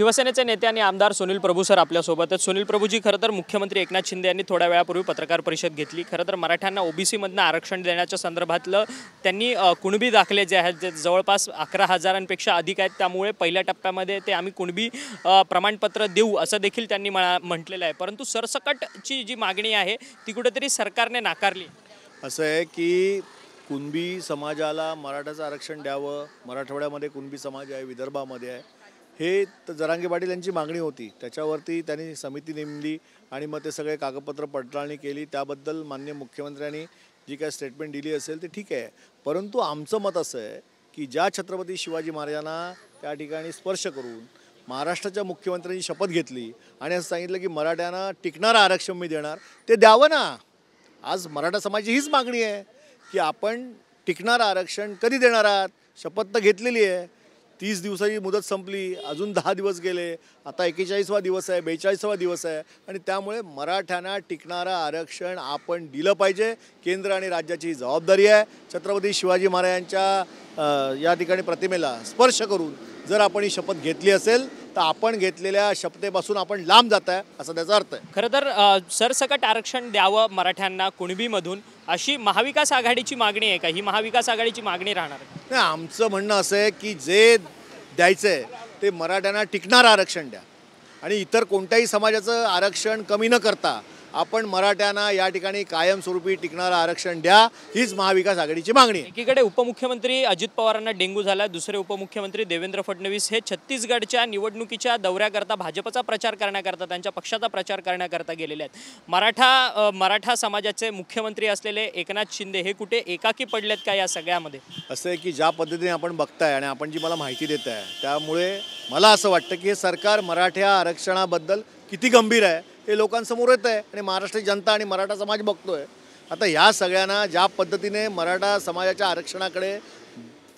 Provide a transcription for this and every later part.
शिवसेनेचे नेते आणि आमदार सुनील प्रभू सर आहेत सुनील प्रभूजी खरं तर मुख्यमंत्री एकनाथ शिंदे यांनी थोड्या वेळापूर्वी पत्रकार परिषद घेतली खरं तर मराठ्यांना ओबीसीमधनं आरक्षण देण्याच्या संदर्भातलं त्यांनी कुणबी दाखले जे आहेत जे जवळपास अकरा हजारांपेक्षा अधिक आहेत त्यामुळे पहिल्या टप्प्यामध्ये ते आम्ही कुणबी प्रमाणपत्र देऊ असं देखील त्यांनी मला म्हटलेलं आहे परंतु सरसकटची जी मागणी आहे ती कुठेतरी सरकारने नाकारली असं आहे की कुणबी समाजाला मराठाचं आरक्षण द्यावं मराठवाड्यामध्ये कुणबी समाज आहे विदर्भामध्ये आहे हे जरांगे पाटील यांची मागणी होती त्याच्यावरती त्यांनी समिती नेमली आणि मग ते सगळे कागदपत्र पडताळणी केली त्याबद्दल मान्य मुख्यमंत्र्यांनी जी काय स्टेटमेंट दिली असेल ते ठीक आहे परंतु आमचं मत असं आहे की ज्या छत्रपती शिवाजी महाराजांना त्या ठिकाणी स्पर्श करून महाराष्ट्राच्या मुख्यमंत्र्यांनी शपथ घेतली आणि असं सांगितलं की मराठ्यांना टिकणारं आरक्षण मी देणार ते द्यावं ना आज मराठा समाजाची हीच मागणी आहे की आपण टिकणारं आरक्षण कधी देणार आहात शपथ तर घेतलेली आहे तीस दिवसाची मुदत संपली अजून दहा दिवस गेले आता एकेचाळीसवा दिवस आहे बेचाळीसावा दिवस आहे आणि त्यामुळे मराठ्यांना टिकणारं आरक्षण आपण दिलं पाहिजे केंद्र आणि राज्याची जबाबदारी आहे छत्रपती शिवाजी महाराजांच्या या ठिकाणी प्रतिमेला स्पर्श करून जर आपण ही शपथ घेतली असेल तर आपण घेतलेल्या शपथेपासून आपण लांब जात आहे असा त्याचा अर्थ आहे खरं तर सरसकट आरक्षण द्यावं मराठ्यांना कुणबीमधून अशी महाविकास आघाडीची मागणी आहे का ही महाविकास आघाडीची मागणी राहणार नाही आमचं म्हणणं असं आहे की जे द्यायचं आहे ते मराठ्यांना टिकणारं आरक्षण द्या आणि इतर कोणत्याही समाजाचं आरक्षण कमी न करता आपण मराठ्यांना या ठिकाणी कायमस्वरूपी टिकणारं आरक्षण द्या हीच महाविकास आघाडीची मागणी एकीकडे उपमुख्यमंत्री अजित पवारांना डेंग्यू झाला दुसरे उपमुख्यमंत्री देवेंद्र फडणवीस हे छत्तीसगडच्या निवडणुकीच्या दौऱ्याकरता भाजपचा प्रचार करण्याकरता त्यांच्या पक्षाचा प्रचार करण्याकरता गेलेले आहेत मराठा मराठा समाजाचे मुख्यमंत्री असलेले एकनाथ शिंदे हे कुठे एकाकी पडलेत का या सगळ्यामध्ये असं आहे की ज्या पद्धतीने आपण बघताय आणि आपण जी मला माहिती देत आहे त्यामुळे मला असं वाटतं की हे सरकार मराठ्या आरक्षणाबद्दल किती गंभीर आहे हे लोकांसमोर येत आहे आणि महाराष्ट्र जनता आणि मराठा समाज बघतो आहे आता ह्या सगळ्यांना ज्या पद्धतीने मराठा समाजाच्या आरक्षणाकडे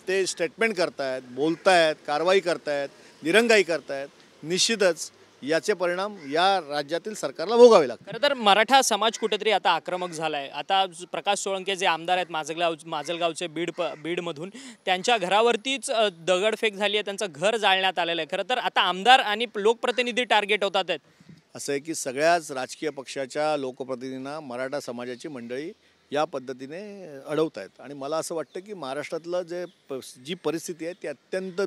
ते स्टेटमेंट करतायत बोलतायत कारवाई करतायत निरंगाई करतायत निश्चितच याचे परिणाम या राज्यातील सरकारला भोगावे लागतात खरं तर मराठा समाज कुठेतरी आता आक्रमक झाला आहे आता प्रकाश सोळंके जे आमदार आहेत माजलगाव माजलगावचे बीड प बीडमधून त्यांच्या घरावरतीच दगडफेक झाली आहे त्यांचं घर जाळण्यात आलेलं आहे खरं तर आता आमदार आणि लोकप्रतिनिधी टार्गेट होतात आहेत असं आहे की सगळ्याच राजकीय पक्षाच्या लोकप्रतिनिधींना मराठा समाजाची मंडळी या पद्धतीने अडवत आहेत आणि मला असं वाटतं की महाराष्ट्रातलं जे प जी परिस्थिती आहे ती अत्यंत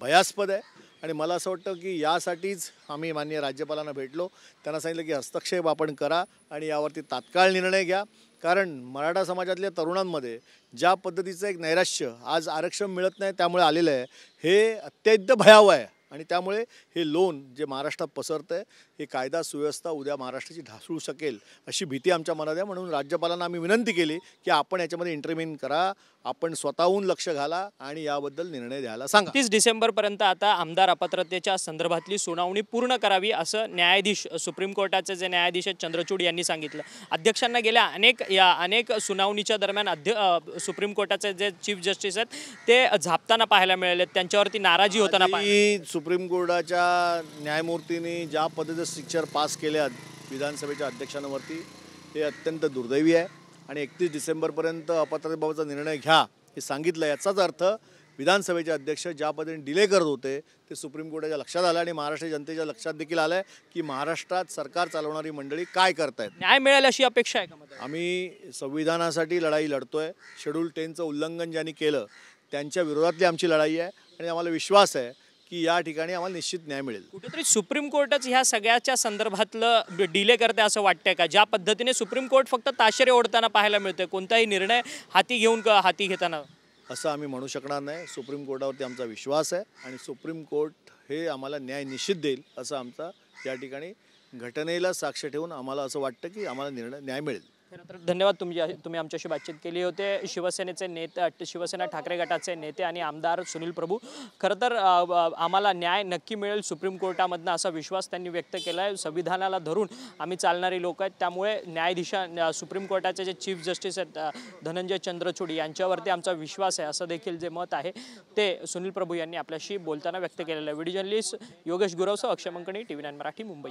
भयास्पद आहे आणि मला असं वाटतं की यासाठीच आम्ही मान्य राज्यपालांना भेटलो त्यांना सांगितलं की हस्तक्षेप आपण करा आणि यावरती तात्काळ निर्णय घ्या कारण मराठा समाजातल्या तरुणांमध्ये ज्या पद्धतीचं एक नैराश्य आज आरक्षण मिळत नाही त्यामुळे आलेलं आहे हे अत्यंत भयावह आहे आणि त्यामुळे हे लोन जे महाराष्ट्रात पसरतं आहे हे कायदा सुव्यवस्था उद्या महाराष्ट्राची ढासळू शकेल अशी भीती आमच्या मनात आहे म्हणून राज्यपालांना आम्ही विनंती केली की आपण याच्यामध्ये इंटरमिन करा आपण स्वतःहून लक्ष घाला आणि याबद्दल निर्णय द्यायला सांगा तीस डिसेंबरपर्यंत आता आमदार अपात्रतेच्या संदर्भातली सुनावणी पूर्ण करावी असं न्यायाधीश सुप्रीम कोर्टाचे जे न्यायाधीश आहेत चंद्रचूड यांनी सांगितलं अध्यक्षांना गेल्या अनेक या अनेक सुनावणीच्या दरम्यान अध्य सुप्रीम कोर्टाचे जे चीफ जस्टिस आहेत ते झापताना पाहायला मिळाले त्यांच्यावरती नाराजी होताना पाहिजे सुप्रीम कोर्टाच्या न्यायमूर्तीने ज्या पद्धतीचं शिक्षण पास केल्यात विधानसभेच्या अध्यक्षांवरती ते अत्यंत दुर्दैवी आहे आणि एकतीस डिसेंबरपर्यंत अपात्रतेबाबतचा निर्णय घ्या हे सांगितलं याचाच अर्थ विधानसभेचे अध्यक्ष ज्या पद्धतीने डिले करत होते ते सुप्रीम कोर्टाच्या लक्षात आलं आणि महाराष्ट्र जनतेच्या लक्षात देखील आलं आहे की महाराष्ट्रात सरकार चालवणारी मंडळी काय करतायत न्याय मिळेल अशी अपेक्षा आहे का आम्ही संविधानासाठी लढाई लढतो आहे शेड्यूल टेनचं उल्लंघन ज्यांनी केलं त्यांच्या विरोधातली आमची लढाई आहे आणि आम्हाला विश्वास आहे की या ठिकाणी आम्हाला निश्चित न्याय मिळेल कुठेतरी सुप्रीम कोर्टच ह्या सगळ्याच्या संदर्भातलं डिले करते असं वाटतंय का ज्या पद्धतीने सुप्रीम कोर्ट फक्त ताशेरे ओढताना पाहायला मिळतंय कोणताही निर्णय हाती घेऊन हाती घेताना असं आम्ही म्हणू शकणार नाही सुप्रीम कोर्टावरती आमचा विश्वास आहे आणि सुप्रीम कोर्ट हे आम्हाला न्याय निश्चित देईल असं आमचा या ठिकाणी घटनेला साक्ष ठेवून आम्हाला असं वाटतं की आम्हाला निर्णय न्याय मिळेल धन्यवाद तुम्ही तुम्ही आमच्याशी बातचीत केली होते शिवसेनेचे नेते शिवसेना ठाकरे गटाचे नेते आणि आमदार सुनील प्रभू खरं तर आम्हाला न्याय नक्की मिळेल सुप्रीम कोर्टामधनं असा विश्वास त्यांनी व्यक्त केला आहे संविधानाला धरून आम्ही चालणारी लोक आहेत त्यामुळे न्यायाधीशा सुप्रीम कोर्टाचे जे चीफ जस्टिस आहेत धनंजय चंद्रचूड यांच्यावरती आमचा विश्वास आहे असं देखील जे मत आहे ते सुनील प्रभू यांनी आपल्याशी बोलताना व्यक्त केलेलं आहे व्हिडिओ जर्नलिस्ट योगेश गुरवसं Akshay Mankani T V nine Marathi Mumbai